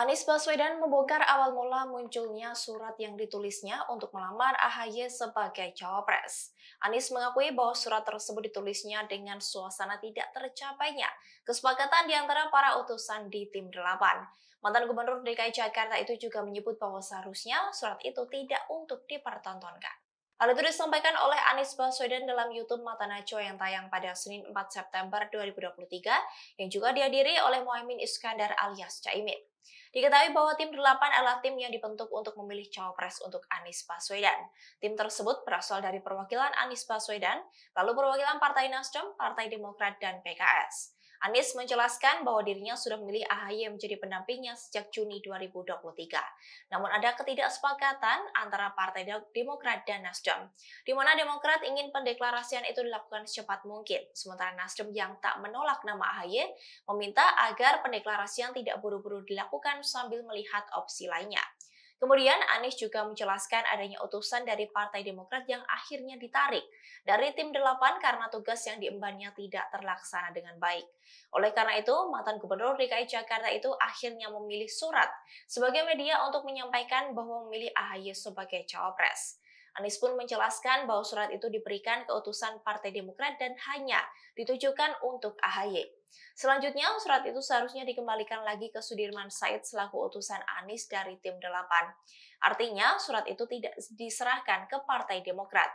Anies Baswedan membongkar awal mula munculnya surat yang ditulisnya untuk melamar AHY sebagai cawapres. Anies mengakui bahwa surat tersebut ditulisnya dengan suasana tidak tercapainya kesepakatan di antara para utusan di tim delapan. Mantan Gubernur DKI Jakarta itu juga menyebut bahwa seharusnya surat itu tidak untuk dipertontonkan. Hal itu disampaikan oleh Anies Baswedan dalam YouTube Mata Najwa yang tayang pada Senin 4 September 2023 yang juga dihadiri oleh Mohaimin Iskandar alias Caimin. Diketahui bahwa tim delapan adalah tim yang dibentuk untuk memilih cawapres untuk Anies Baswedan. Tim tersebut berasal dari perwakilan Anies Baswedan, lalu perwakilan Partai Nasdem, Partai Demokrat, dan PKS. Anies menjelaskan bahwa dirinya sudah memilih AHY menjadi pendampingnya sejak Juni 2023. Namun ada ketidaksepakatan antara Partai Demokrat dan Nasdem, di mana Demokrat ingin pendeklarasian itu dilakukan secepat mungkin, sementara Nasdem yang tak menolak nama AHY meminta agar pendeklarasian tidak buru-buru dilakukan sambil melihat opsi lainnya. Kemudian Anies juga menjelaskan adanya utusan dari Partai Demokrat yang akhirnya ditarik dari tim delapan karena tugas yang diembannya tidak terlaksana dengan baik. Oleh karena itu, mantan Gubernur DKI Jakarta itu akhirnya memilih surat sebagai media untuk menyampaikan bahwa memilih AHY sebagai cawapres. Anies pun menjelaskan bahwa surat itu diberikan keutusan Partai Demokrat dan hanya ditujukan untuk AHY. Selanjutnya, surat itu seharusnya dikembalikan lagi ke Sudirman Said selaku utusan Anies dari tim 8. Artinya, surat itu tidak diserahkan ke Partai Demokrat.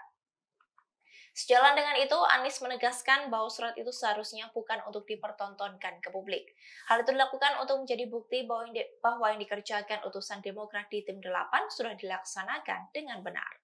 Sejalan dengan itu, Anies menegaskan bahwa surat itu seharusnya bukan untuk dipertontonkan ke publik. Hal itu dilakukan untuk menjadi bukti bahwa yang, dikerjakan utusan Demokrat di tim 8 sudah dilaksanakan dengan benar.